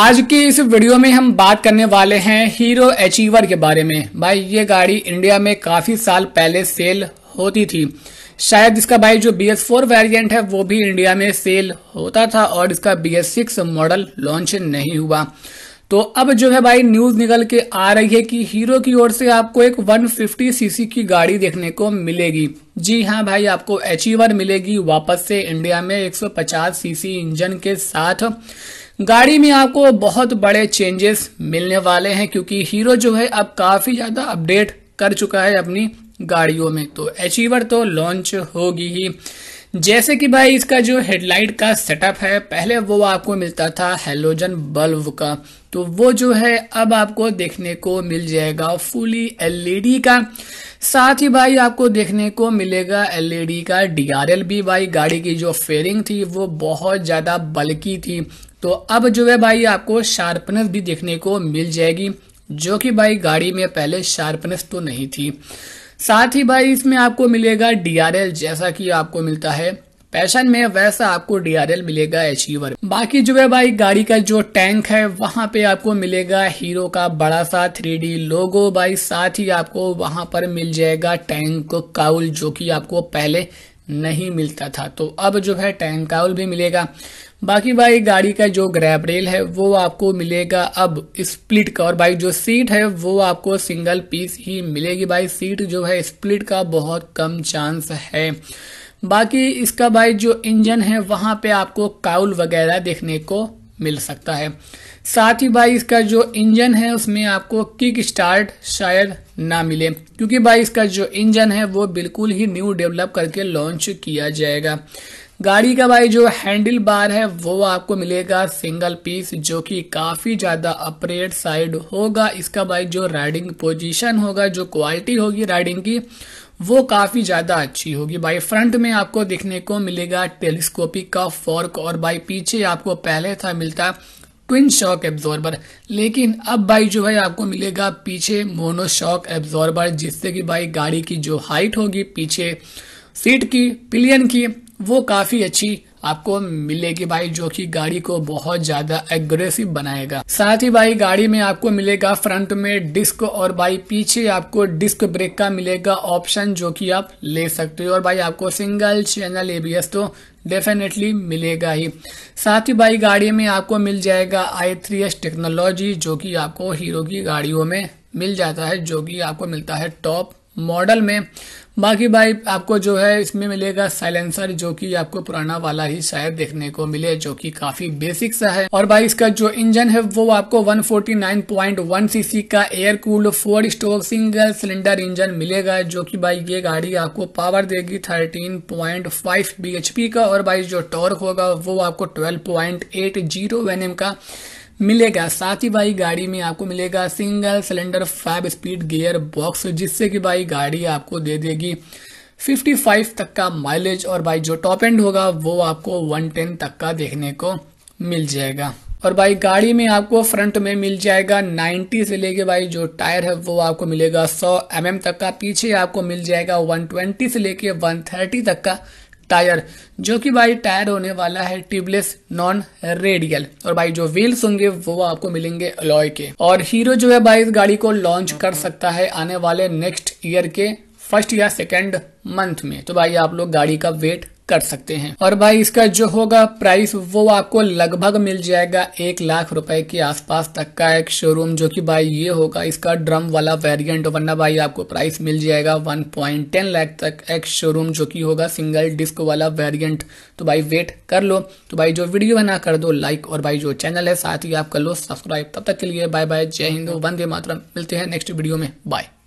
आज के इस वीडियो में हम बात करने वाले हैं हीरो अचीवर के बारे में भाई ये गाड़ी इंडिया में काफी साल पहले सेल होती थी शायद इसका भाई जो बी एस फोर वेरियंट है वो भी इंडिया में सेल होता था और इसका B S six model launch नहीं हुआ तो अब जो है भाई न्यूज निकल के आ रही है कि हीरो की ओर से आपको एक 150 सीसी की गाड़ी देखने को मिलेगी जी हाँ भाई आपको अचीवर मिलेगी वापस से इंडिया में 150 सीसी इंजन के साथ गाड़ी में आपको बहुत बड़े चेंजेस मिलने वाले हैं क्योंकि हीरो जो है अब काफ़ी ज़्यादा अपडेट कर चुका है अपनी गाड़ियों में तो अचीवर तो लॉन्च होगी ही जैसे कि भाई इसका जो हेडलाइट का सेटअप है पहले वो आपको मिलता था हेलोजन बल्ब का तो वो जो है अब आपको देखने को मिल जाएगा फुली एलईडी e का साथ ही भाई आपको देखने को मिलेगा एलईडी e का डीआरएल भी भाई गाड़ी की जो फेयरिंग थी वो बहुत ज़्यादा बल्कि थी तो अब जो है भाई आपको शार्पनेस भी देखने को मिल जाएगी जो कि भाई गाड़ी में पहले शार्पनेस तो नहीं थी साथ ही भाई इसमें आपको मिलेगा डीआरएल जैसा कि आपको मिलता है पैशन में वैसा आपको डीआरएल मिलेगा अचीवर बाकी जो है भाई गाड़ी का जो टैंक है वहां पे आपको मिलेगा हीरो का बड़ा सा थ्री लोगो भाई साथ ही आपको वहां पर मिल जाएगा टैंक काउल जो कि आपको पहले नहीं मिलता था तो अब जो है टैंक काउल भी मिलेगा बाकी भाई गाड़ी का जो ग्रैप रेल है वो आपको मिलेगा अब स्प्लिट का और भाई जो सीट है वो आपको सिंगल पीस ही मिलेगी भाई सीट जो है स्प्लिट का बहुत कम चांस है बाकी इसका भाई जो इंजन है वहाँ पे आपको काउल वगैरह देखने को मिल सकता है साथ ही भाई इसका जो इंजन है उसमें आपको किक स्टार्ट शायद ना मिले क्योंकि भाई इसका जो इंजन है वो बिल्कुल ही न्यू डेवलप करके लॉन्च किया जाएगा गाड़ी का भाई जो हैंडल बार है वो आपको मिलेगा सिंगल पीस जो कि काफ़ी ज़्यादा अपरेट साइड होगा इसका भाई जो राइडिंग पोजीशन होगा जो क्वालिटी होगी राइडिंग की वो काफ़ी ज़्यादा अच्छी होगी भाई फ्रंट में आपको देखने को मिलेगा टेलीस्कोपिक का फॉर्क और भाई पीछे आपको पहले था मिलता ट्विन शॉक एब्जॉर्बर लेकिन अब भाई जो है आपको मिलेगा पीछे मोनो शॉक एब्जॉर्बर जिससे कि भाई गाड़ी की जो हाइट होगी पीछे सीट की पिलियन की वो काफी अच्छी आपको मिलेगी भाई जो कि गाड़ी को बहुत ज्यादा एग्रेसिव बनाएगा साथ ही भाई गाड़ी में आपको मिलेगा फ्रंट में डिस्क और भाई पीछे आपको डिस्क ब्रेक का मिलेगा ऑप्शन जो कि आप ले सकते हो और भाई आपको सिंगल चैनल एबीएस तो डेफिनेटली मिलेगा ही साथ ही भाई गाड़ी में आपको मिल जाएगा आई थ्री एस टेक्नोलॉजी जो की आपको हीरो की गाड़ियों में मिल जाता है जो की आपको मिलता है टॉप मॉडल में बाकी भाई आपको जो है इसमें मिलेगा साइलेंसर जो कि आपको पुराना वाला ही शायद देखने को मिले जो कि काफी बेसिक सा है और भाई इसका जो इंजन है वो आपको 149.1 सीसी का air cooled four stroke single cylinder engine मिलेगा जो कि भाई ये गाड़ी आपको पावर देगी 13.5 bhp का और भाई जो टॉर्क होगा वो आपको ट्वेल्व पॉइंट का मिलेगा साथ ही भाई गाड़ी में आपको मिलेगा single cylinder five speed gear box जिससे कि भाई गाड़ी आपको दे देगी 55 तक का माइलेज और भाई जो टॉप एंड होगा वो आपको 110 तक का देखने को मिल जाएगा और भाई गाड़ी में आपको फ्रंट में मिल जाएगा 90 से लेके भाई जो टायर है वो आपको मिलेगा 100 एम mm तक का पीछे आपको मिल जाएगा 120 से लेके 130 तक का टायर जो कि भाई टायर होने वाला है ट्यूबलेस नॉन रेडियल और भाई जो व्हील्स होंगे वो आपको मिलेंगे अलॉय के और हीरो जो है भाई इस गाड़ी को लॉन्च कर सकता है आने वाले नेक्स्ट ईयर के फर्स्ट या सेकेंड मंथ में तो भाई आप लोग गाड़ी का वेट कर सकते हैं और भाई इसका जो होगा प्राइस वो आपको लगभग मिल जाएगा एक लाख रुपए के आसपास तक का एक शोरूम जो कि भाई ये होगा इसका ड्रम वाला वेरिएंट वरना भाई आपको प्राइस मिल जाएगा 1.10 लाख तक एक शोरूम जो कि होगा सिंगल डिस्क वाला वेरिएंट तो भाई वेट कर लो तो भाई जो वीडियो है ना कर दो लाइक और भाई जो चैनल है साथ ही आप कर लो सब्सक्राइब तब तक के लिए बाय बाय जय हिंदू वंदे मातरम मिलते हैं नेक्स्ट वीडियो में बाय